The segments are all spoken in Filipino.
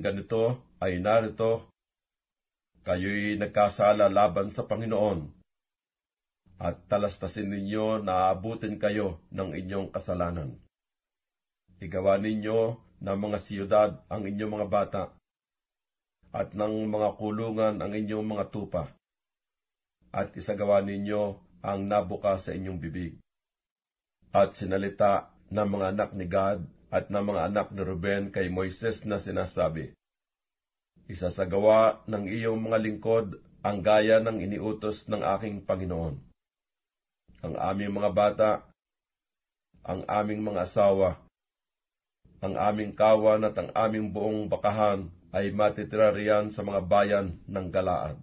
ganito ay narito, kayo'y nagkasala laban sa Panginoon, at talastasin ninyo na abutin kayo ng inyong kasalanan. Igawa ninyo ng mga siyudad ang inyong mga bata, at ng mga kulungan ang inyong mga tupa, at isagawa ninyo ang nabuka sa inyong bibig. At sinalita ng mga anak ni God at ng mga anak ni Ruben kay Moises na sinasabi, Isasagawa ng iyong mga lingkod ang gaya ng iniutos ng aking Panginoon. Ang aming mga bata, ang aming mga asawa, ang aming kawan at ang aming buong bakahan ay matitira riyan sa mga bayan ng Galaad.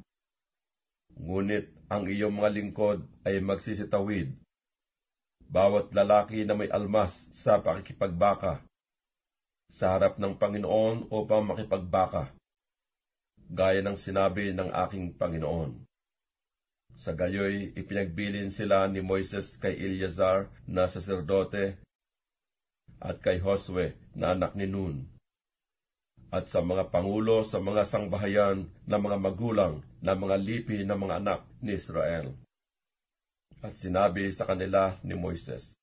Ngunit ang iyong mga lingkod ay magsisitawid bawat lalaki na may almas sa pakikipagbaka sa harap ng Panginoon upang makipagbaka, gaya ng sinabi ng aking Panginoon. Sa gayoy, ipinagbilin sila ni Moises kay Eleazar na saserdote at kay Josue na anak ni Nun, at sa mga pangulo sa mga sangbahayan na mga magulang na mga lipi ng mga anak ni Israel at sinabi sa kanila ni Moises,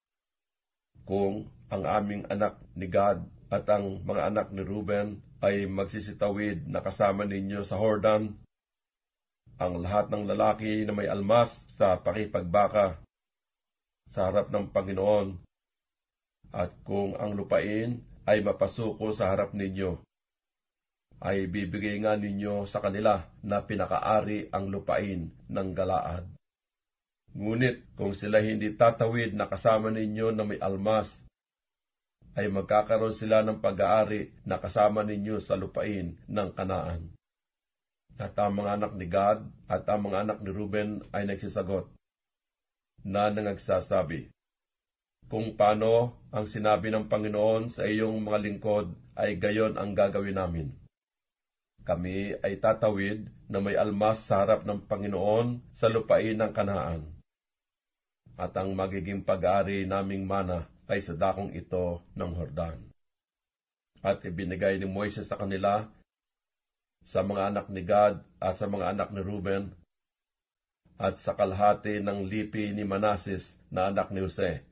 Kung ang aming anak ni God at ang mga anak ni Ruben ay magsisitawid na kasama ninyo sa Hordan, ang lahat ng lalaki na may almas sa pakipagbaka sa harap ng Panginoon, at kung ang lupain ay mapasuko sa harap ninyo, ay bibigay nga ninyo sa kanila na pinakaari ang lupain ng Galaad. Ngunit kung sila hindi tatawid na kasama ninyo na may almas, ay magkakaroon sila ng pag-aari na kasama ninyo sa lupain ng kanaan. At ang mga anak ni God at ang mga anak ni Ruben ay nagsisagot na nangagsasabi, Kung paano ang sinabi ng Panginoon sa iyong mga lingkod ay gayon ang gagawin namin kami ay tatawid na may almas sa harap ng Panginoon sa lupain ng kanaan at ang magiging pag ari naming mana ay sa dakong ito ng Hordan. At ibinigay ni Moises sa kanila, sa mga anak ni Gad at sa mga anak ni Ruben, at sa kalahati ng lipi ni Manasis na anak ni Jose,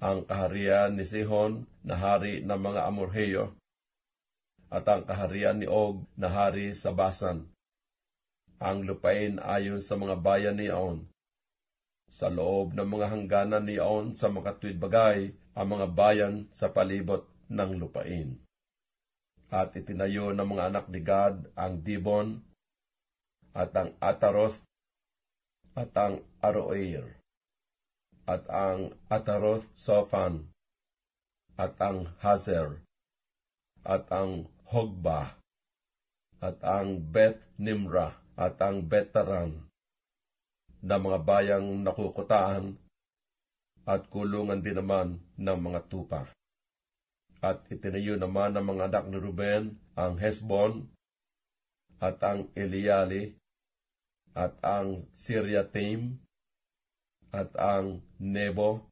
ang kaharian ni Sihon na hari ng mga Amorheyo, at ang kaharian ni Og na hari sa Basan. Ang lupain ayon sa mga bayan ni On, sa loob ng mga hangganan ni niyaon sa mga tuwid bagay ang mga bayan sa palibot ng lupain. At itinayo ng mga anak ni God ang Dibon at ang Ataroth at ang Aroer at ang Ataroth Sofan at ang Hazer at ang Hogba at ang Beth Nimra at ang Betaran ng mga bayang nakukutaan at kulungan din naman ng mga tupa. At itinayo naman ng mga anak ni Ruben ang Hesbon at ang Eliali at ang Syria Siriatim at ang Nebo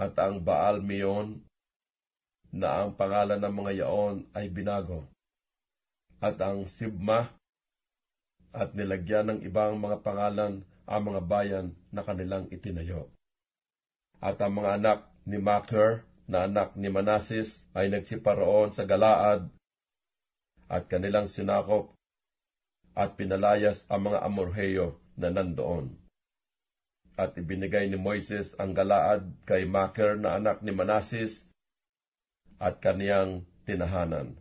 at ang Baal Meon na ang pangalan ng mga yaon ay binago at ang Sibma at nilagyan ng ibang mga pangalan ang mga bayan na kanilang itinayo. At ang mga anak ni Macher na anak ni Manasis ay nagsiparoon sa Galaad at kanilang sinakop at pinalayas ang mga Amorheyo na nandoon. At ibinigay ni Moises ang Galaad kay Macher na anak ni Manasis at kaniyang tinahanan.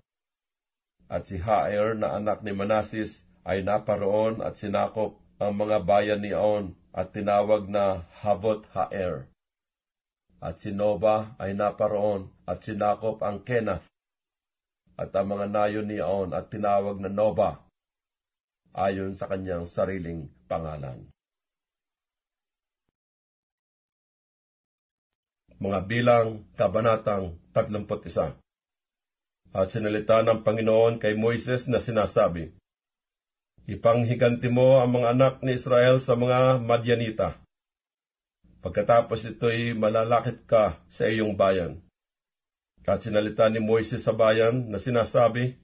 At si Haer na anak ni Manasis ay naparoon at sinakop ang mga bayan ni Aon at tinawag na Havot Haer. At si Nova ay naparoon at sinakop ang Kenath at ang mga nayon ni Aon at tinawag na Nova ayon sa kanyang sariling pangalan. Mga bilang, kabanatang 31 At sinalita ng Panginoon kay Moises na sinasabi, ipanghiganti mo ang mga anak ni Israel sa mga Madyanita. Pagkatapos ito'y malalakit ka sa iyong bayan. At sinalita ni Moises sa bayan na sinasabi,